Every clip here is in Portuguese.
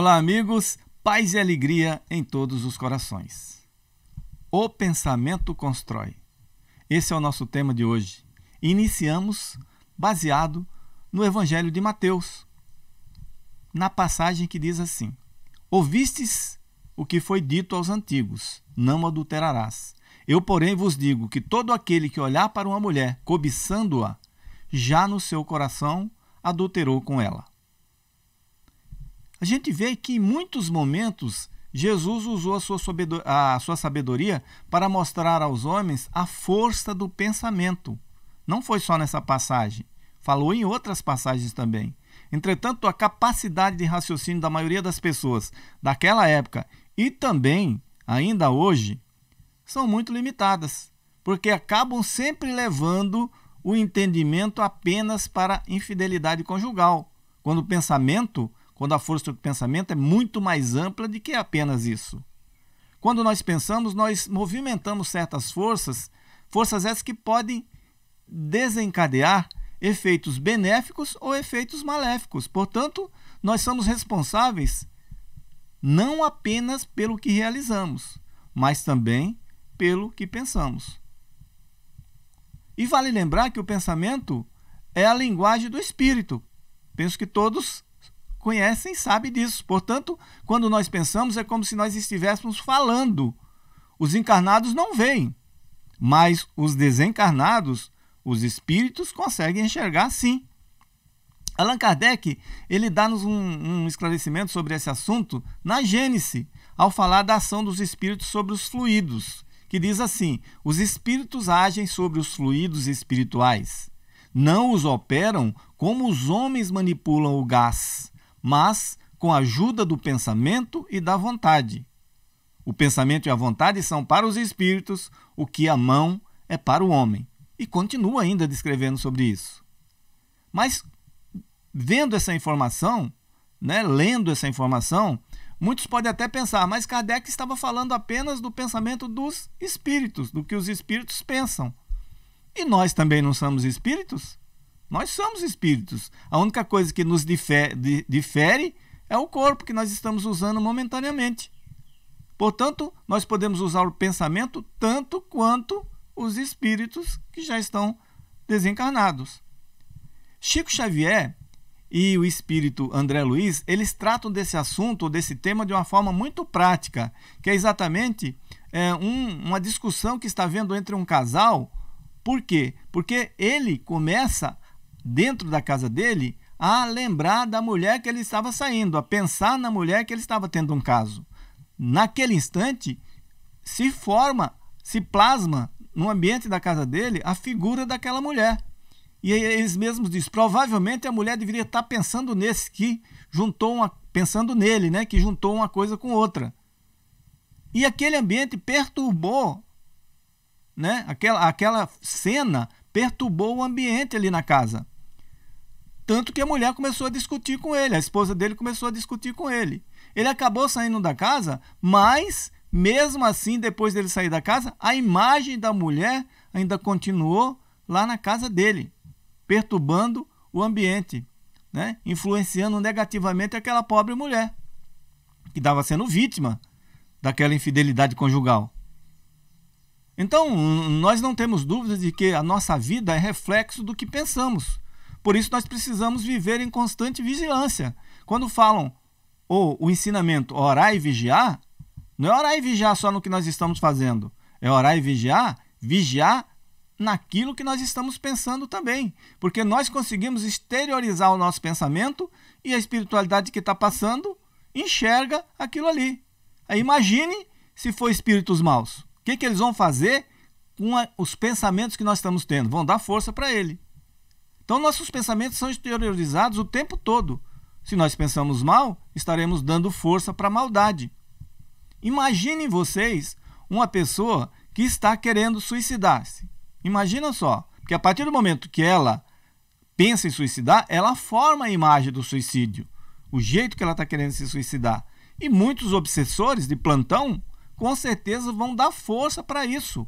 Olá, amigos, paz e alegria em todos os corações. O pensamento constrói. Esse é o nosso tema de hoje. Iniciamos baseado no Evangelho de Mateus, na passagem que diz assim: Ouvistes o que foi dito aos antigos: Não adulterarás. Eu, porém, vos digo que todo aquele que olhar para uma mulher cobiçando-a, já no seu coração adulterou com ela a gente vê que em muitos momentos Jesus usou a sua sabedoria para mostrar aos homens a força do pensamento. Não foi só nessa passagem, falou em outras passagens também. Entretanto, a capacidade de raciocínio da maioria das pessoas daquela época e também ainda hoje são muito limitadas, porque acabam sempre levando o entendimento apenas para infidelidade conjugal, quando o pensamento quando a força do pensamento é muito mais ampla do que apenas isso. Quando nós pensamos, nós movimentamos certas forças, forças essas que podem desencadear efeitos benéficos ou efeitos maléficos. Portanto, nós somos responsáveis não apenas pelo que realizamos, mas também pelo que pensamos. E vale lembrar que o pensamento é a linguagem do espírito. Penso que todos conhecem sabem disso. Portanto, quando nós pensamos, é como se nós estivéssemos falando. Os encarnados não veem, mas os desencarnados, os espíritos, conseguem enxergar sim. Allan Kardec ele dá-nos um, um, esclarecimento sobre esse assunto na Gênese, ao falar da ação dos espíritos sobre os fluidos, que diz assim: os espíritos agem sobre os fluidos espirituais, não os operam como os homens manipulam o gás, mas com a ajuda do pensamento e da vontade. O pensamento e a vontade são para os espíritos o que a mão é para o homem. E continua ainda descrevendo sobre isso. Mas vendo essa informação, né, lendo essa informação, muitos podem até pensar, mas Kardec estava falando apenas do pensamento dos espíritos, do que os espíritos pensam. E nós também não somos espíritos? Nós somos espíritos. A única coisa que nos difere, difere é o corpo que nós estamos usando momentaneamente. Portanto, nós podemos usar o pensamento tanto quanto os espíritos que já estão desencarnados. Chico Xavier e o espírito André Luiz, eles tratam desse assunto, desse tema, de uma forma muito prática, que é exatamente é, um, uma discussão que está havendo entre um casal. Por quê? Porque ele começa dentro da casa dele a lembrar da mulher que ele estava saindo, a pensar na mulher que ele estava tendo um caso. Naquele instante, se forma, se plasma no ambiente da casa dele a figura daquela mulher. E eles mesmos dizem: provavelmente a mulher deveria estar pensando nesse que juntou uma, pensando nele, né, que juntou uma coisa com outra. E aquele ambiente perturbou, né? Aquela aquela cena perturbou o ambiente ali na casa. Tanto que a mulher começou a discutir com ele, a esposa dele começou a discutir com ele. Ele acabou saindo da casa, mas mesmo assim, depois dele sair da casa, a imagem da mulher ainda continuou lá na casa dele, perturbando o ambiente, né? influenciando negativamente aquela pobre mulher que estava sendo vítima daquela infidelidade conjugal. Então, nós não temos dúvidas de que a nossa vida é reflexo do que pensamos. Por isso, nós precisamos viver em constante vigilância. Quando falam ou o ensinamento orar e vigiar, não é orar e vigiar só no que nós estamos fazendo, é orar e vigiar, vigiar naquilo que nós estamos pensando também. Porque nós conseguimos exteriorizar o nosso pensamento e a espiritualidade que está passando enxerga aquilo ali. Aí imagine se for espíritos maus. O que, que eles vão fazer com a, os pensamentos que nós estamos tendo? Vão dar força para ele. Então, nossos pensamentos são exteriorizados o tempo todo. Se nós pensamos mal, estaremos dando força para a maldade. Imaginem vocês uma pessoa que está querendo suicidar-se. Imagina só, porque a partir do momento que ela pensa em suicidar, ela forma a imagem do suicídio, o jeito que ela está querendo se suicidar. E muitos obsessores de plantão, com certeza, vão dar força para isso.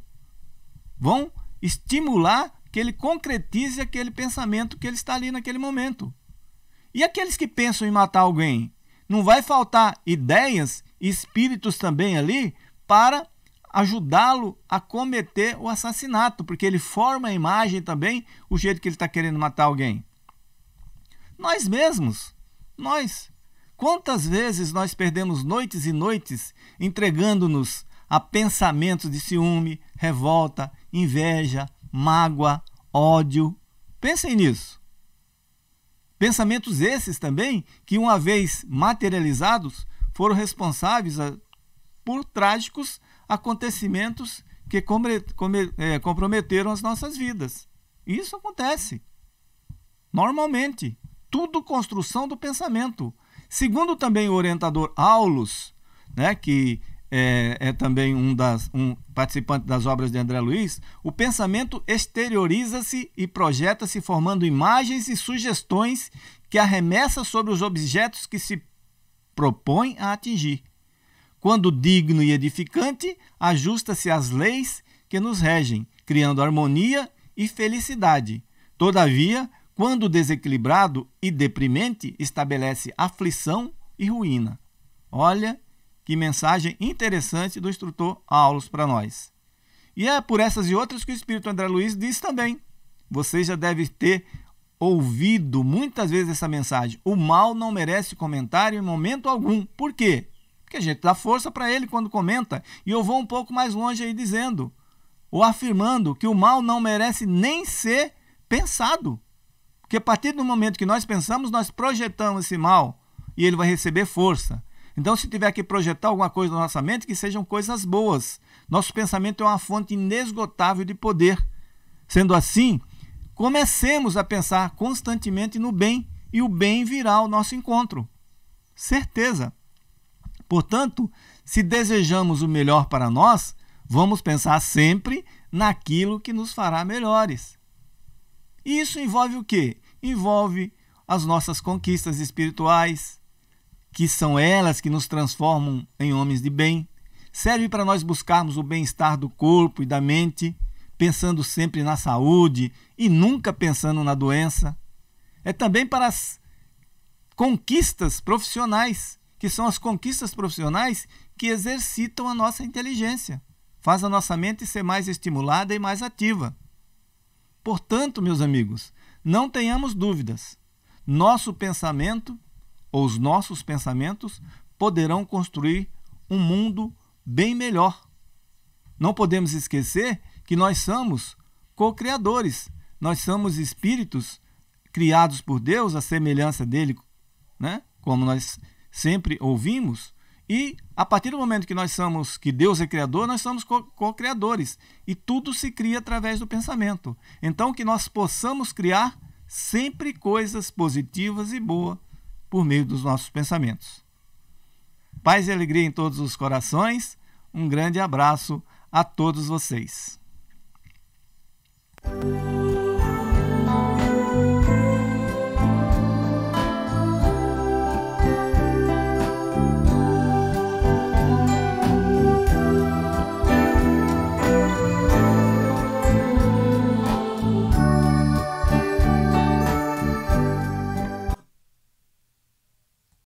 Vão estimular que ele concretize aquele pensamento que ele está ali naquele momento. E aqueles que pensam em matar alguém? Não vai faltar ideias e espíritos também ali para ajudá-lo a cometer o assassinato, porque ele forma a imagem também, o jeito que ele está querendo matar alguém. Nós mesmos, nós. Quantas vezes nós perdemos noites e noites entregando-nos a pensamentos de ciúme, revolta, inveja, mágoa, ódio. Pensem nisso. Pensamentos esses também que, uma vez materializados, foram responsáveis a, ah, por trágicos acontecimentos que com, é, comprometeram as nossas vidas. Isso acontece. Normalmente, tudo construção do pensamento. Segundo também o orientador Aulus, né, que é, é também um, das, um participante das obras de André Luiz, o pensamento exterioriza-se e projeta-se formando imagens e sugestões que arremessa sobre os objetos que se propõe a atingir. Quando digno e edificante, ajusta-se às leis que nos regem, criando harmonia e felicidade. Todavia, quando desequilibrado e deprimente, estabelece aflição e ruína. Olha que mensagem interessante do instrutor Aulos para nós. E é por essas e outras que o Espírito André Luiz diz também. Você já deve ter ouvido muitas vezes essa mensagem. O mal não merece comentário em momento algum. Por quê? Porque a gente dá força para ele quando comenta. E eu vou um pouco mais longe aí dizendo, ou afirmando, que o mal não merece nem ser pensado. Porque a partir do momento que nós pensamos, nós projetamos esse mal e ele vai receber força. Então, se tiver que projetar alguma coisa na nossa mente, que sejam coisas boas. Nosso pensamento é uma fonte inesgotável de poder. Sendo assim, comecemos a pensar constantemente no bem e o bem virá ao nosso encontro. Certeza. Portanto, se desejamos o melhor para nós, vamos pensar sempre naquilo que nos fará melhores. E isso envolve o quê? Envolve as nossas conquistas espirituais, que são elas que nos transformam em homens de bem, serve para nós buscarmos o bem-estar do corpo e da mente, pensando sempre na saúde e nunca pensando na doença. É também para as conquistas profissionais, que são as conquistas profissionais que exercitam a nossa inteligência, faz a nossa mente ser mais estimulada e mais ativa. Portanto, meus amigos, não tenhamos dúvidas. Nosso pensamento ou os nossos pensamentos poderão construir um mundo bem melhor. Não podemos esquecer que nós somos co-criadores, nós somos espíritos criados por Deus à semelhança dele, né? como nós sempre ouvimos. E a partir do momento que nós somos, que Deus é criador, nós somos co-criadores. E tudo se cria através do pensamento. Então, que nós possamos criar sempre coisas positivas e boas por meio dos nossos pensamentos. Paz e alegria em todos os corações. Um grande abraço a todos vocês.